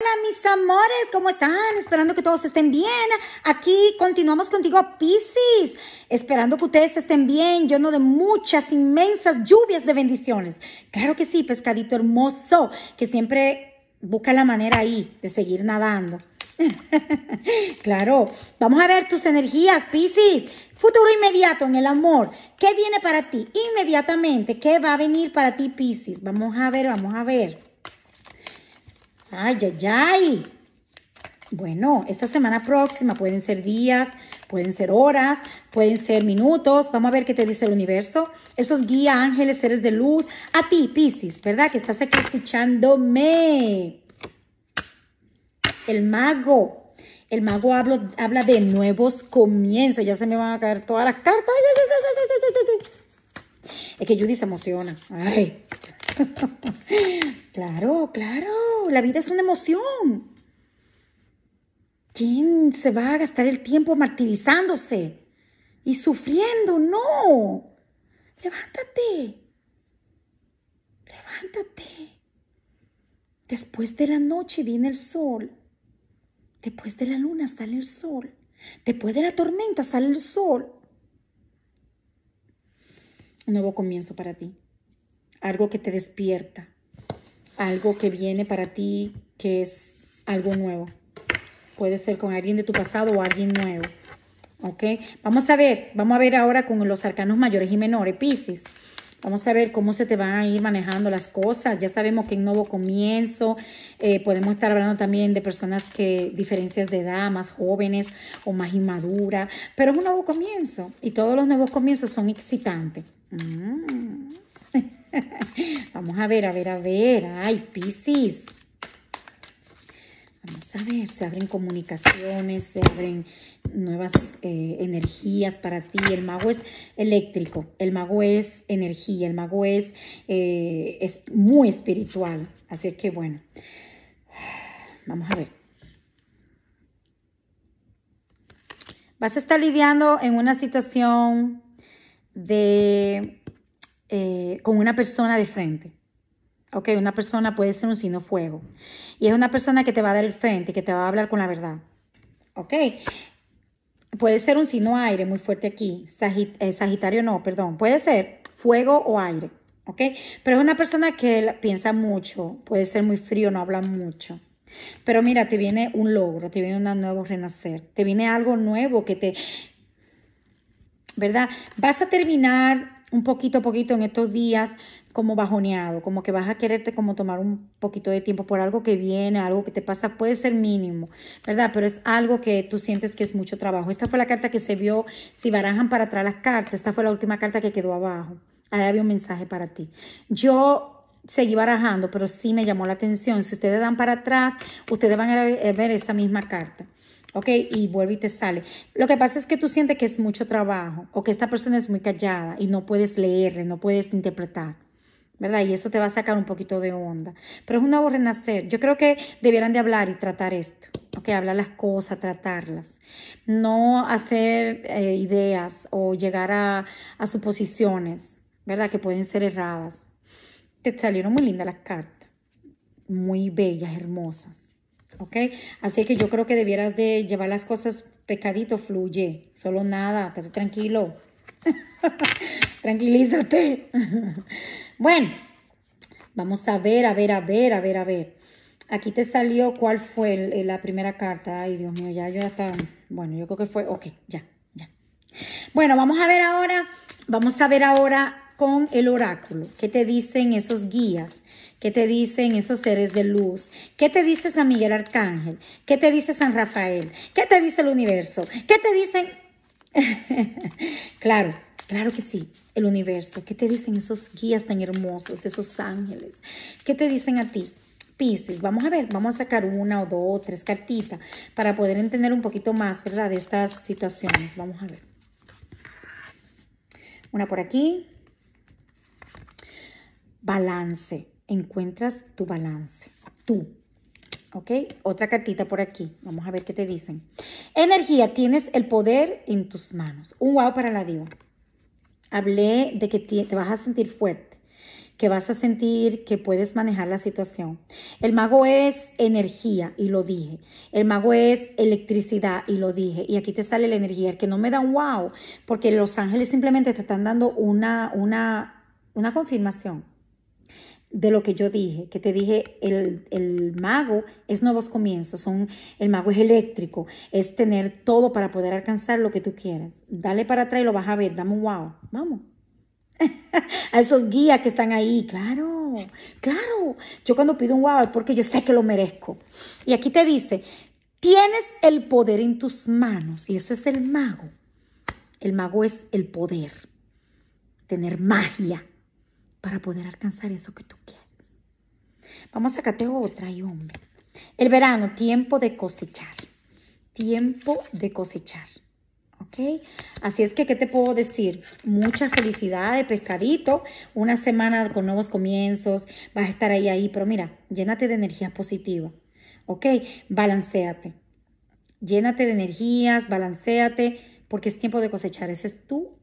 Hola mis amores, ¿cómo están? Esperando que todos estén bien. Aquí continuamos contigo, Pisces. Esperando que ustedes estén bien, lleno de muchas inmensas lluvias de bendiciones. Claro que sí, pescadito hermoso, que siempre busca la manera ahí de seguir nadando. claro, vamos a ver tus energías, Pisces. Futuro inmediato en el amor. ¿Qué viene para ti? Inmediatamente, ¿qué va a venir para ti, Pisces? Vamos a ver, vamos a ver. Ay, ay, ay. Bueno, esta semana próxima pueden ser días, pueden ser horas, pueden ser minutos. Vamos a ver qué te dice el universo. Esos guía, ángeles, seres de luz. A ti, Pisces, ¿verdad? Que estás aquí escuchándome. El mago. El mago habla de nuevos comienzos. Ya se me van a caer todas las cartas. Ay, ay, ay, es que Judy se emociona. Ay. claro, claro, la vida es una emoción. ¿Quién se va a gastar el tiempo martirizándose y sufriendo? No. Levántate. Levántate. Después de la noche viene el sol. Después de la luna sale el sol. Después de la tormenta sale el sol. Un nuevo comienzo para ti algo que te despierta, algo que viene para ti que es algo nuevo. Puede ser con alguien de tu pasado o alguien nuevo. ¿Ok? Vamos a ver, vamos a ver ahora con los arcanos mayores y menores, Pisces. Vamos a ver cómo se te van a ir manejando las cosas. Ya sabemos que es un nuevo comienzo. Eh, podemos estar hablando también de personas que diferencias de edad, más jóvenes o más inmaduras. Pero es un nuevo comienzo y todos los nuevos comienzos son excitantes. Mm. Vamos a ver, a ver, a ver. Ay, Piscis. Vamos a ver, se abren comunicaciones, se abren nuevas eh, energías para ti. El mago es eléctrico, el mago es energía, el mago es, eh, es muy espiritual. Así que bueno, vamos a ver. Vas a estar lidiando en una situación de eh, con una persona de frente. una persona puede ser un signo fuego. Y es una persona que te va a dar el frente, que te va a hablar con la verdad. Ok. Puede ser un signo aire muy fuerte aquí. Eh, sagitario no, perdón. Puede ser fuego o aire. Ok. Pero es una persona que piensa mucho. Puede ser muy frío, no habla mucho. Pero mira, te viene un logro, te viene un nuevo renacer. Te viene algo nuevo que te... ¿Verdad? Vas a terminar un poquito a poquito en estos días como bajoneado, como que vas a quererte como tomar un poquito de tiempo por algo que viene, algo que te pasa, puede ser mínimo, ¿verdad? Pero es algo que tú sientes que es mucho trabajo. Esta fue la carta que se vio, si barajan para atrás las cartas, esta fue la última carta que quedó abajo. Ahí había un mensaje para ti. Yo seguí barajando, pero sí me llamó la atención. Si ustedes dan para atrás, ustedes van a ver esa misma carta. ¿ok? Y vuelve y te sale. Lo que pasa es que tú sientes que es mucho trabajo o que esta persona es muy callada y no puedes leer, no puedes interpretar, ¿verdad? Y eso te va a sacar un poquito de onda. Pero es un nuevo renacer. Yo creo que debieran de hablar y tratar esto, ¿ok? Hablar las cosas, tratarlas. No hacer eh, ideas o llegar a, a suposiciones, ¿verdad? Que pueden ser erradas. Te salieron muy lindas las cartas. Muy bellas, hermosas. ¿ok? Así que yo creo que debieras de llevar las cosas pecadito, fluye, solo nada, tranquilo, tranquilízate. bueno, vamos a ver, a ver, a ver, a ver, a ver. Aquí te salió cuál fue la primera carta. Ay, Dios mío, ya yo ya está. Bueno, yo creo que fue. Ok, ya, ya. Bueno, vamos a ver ahora. Vamos a ver ahora con el oráculo? ¿Qué te dicen esos guías? ¿Qué te dicen esos seres de luz? ¿Qué te dice San Miguel Arcángel? ¿Qué te dice San Rafael? ¿Qué te dice el universo? ¿Qué te dicen? claro, claro que sí, el universo. ¿Qué te dicen esos guías tan hermosos, esos ángeles? ¿Qué te dicen a ti? Pisces, vamos a ver, vamos a sacar una o dos o tres cartitas para poder entender un poquito más, ¿verdad? De estas situaciones. Vamos a ver. Una por aquí, balance. Encuentras tu balance. Tú. ¿Ok? Otra cartita por aquí. Vamos a ver qué te dicen. Energía. Tienes el poder en tus manos. Un wow para la diva. Hablé de que te vas a sentir fuerte que vas a sentir que puedes manejar la situación. El mago es energía y lo dije. El mago es electricidad y lo dije. Y aquí te sale la energía, que no me da un wow, porque los ángeles simplemente te están dando una, una, una confirmación de lo que yo dije, que te dije, el, el, mago es nuevos comienzos, son, el mago es eléctrico, es tener todo para poder alcanzar lo que tú quieras. Dale para atrás y lo vas a ver, dame un wow, vamos. a esos guías que están ahí, claro, claro. Yo cuando pido un wow es porque yo sé que lo merezco. Y aquí te dice, tienes el poder en tus manos y eso es el mago. El mago es el poder, tener magia para poder alcanzar eso que tú quieres. Vamos a cateo otra y hombre. El verano, tiempo de cosechar. Tiempo de cosechar. ¿Ok? Así es que, ¿qué te puedo decir? Mucha felicidad de pescadito. Una semana con nuevos comienzos. Vas a estar ahí, ahí. Pero mira, llénate de energía positiva. ¿Ok? Balanceate. Llénate de energías, balanceate, porque es tiempo de cosechar. Ese es tu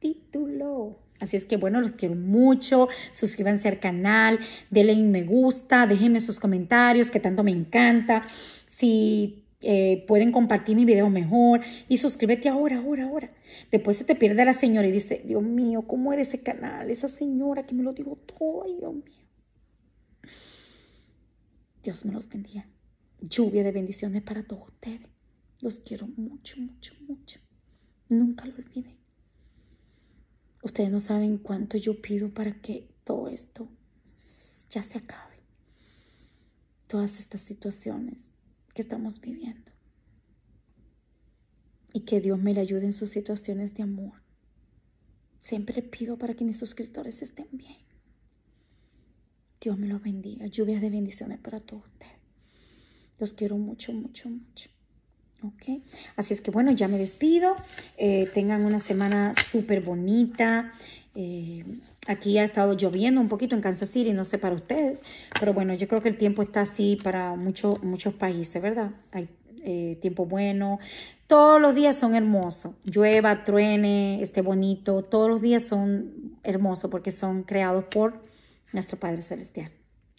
título. Así es que bueno, los quiero mucho. Suscríbanse al canal, denle un me gusta, déjenme sus comentarios que tanto me encanta. Si eh, pueden compartir mi video mejor y suscríbete ahora, ahora, ahora. Después se te pierde la señora y dice, Dios mío, ¿cómo era ese canal? Esa señora que me lo dijo todo, Dios mío. Dios me los bendiga. Lluvia de bendiciones para todos ustedes. Los quiero mucho, mucho, mucho. Nunca lo olviden. Ustedes no saben cuánto yo pido para que todo esto ya se acabe. Todas estas situaciones que estamos viviendo. Y que Dios me le ayude en sus situaciones de amor. Siempre pido para que mis suscriptores estén bien. Dios me lo bendiga. Lluvias de bendiciones para todos ustedes. Los quiero mucho, mucho, mucho. Así es que bueno, ya me despido. Eh, tengan una semana súper bonita. Eh, aquí ha estado lloviendo un poquito en Kansas City, no sé para ustedes, pero bueno, yo creo que el tiempo está así para muchos países, ¿verdad? Hay eh, tiempo bueno. Todos los días son hermosos. Llueva, truene, esté bonito. Todos los días son hermosos porque son creados por nuestro Padre Celestial.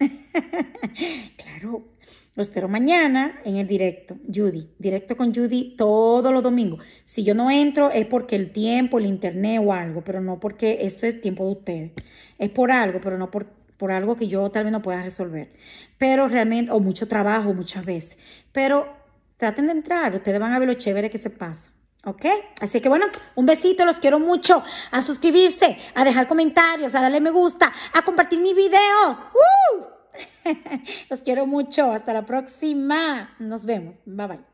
claro. Los espero mañana en el directo, Judy, directo con Judy todos los domingos. Si yo no entro es porque el tiempo, el internet o algo, pero no porque eso es tiempo de ustedes. Es por algo, pero no por, por algo que yo tal vez no pueda resolver. Pero realmente, o mucho trabajo muchas veces. Pero traten de entrar, ustedes van a ver lo chévere que se pasa. ¿Ok? Así que bueno, un besito, los quiero mucho. A suscribirse, a dejar comentarios, a darle me gusta, a compartir mis videos. ¡Woo! ¡Uh! Los quiero mucho. Hasta la próxima. Nos vemos. Bye bye.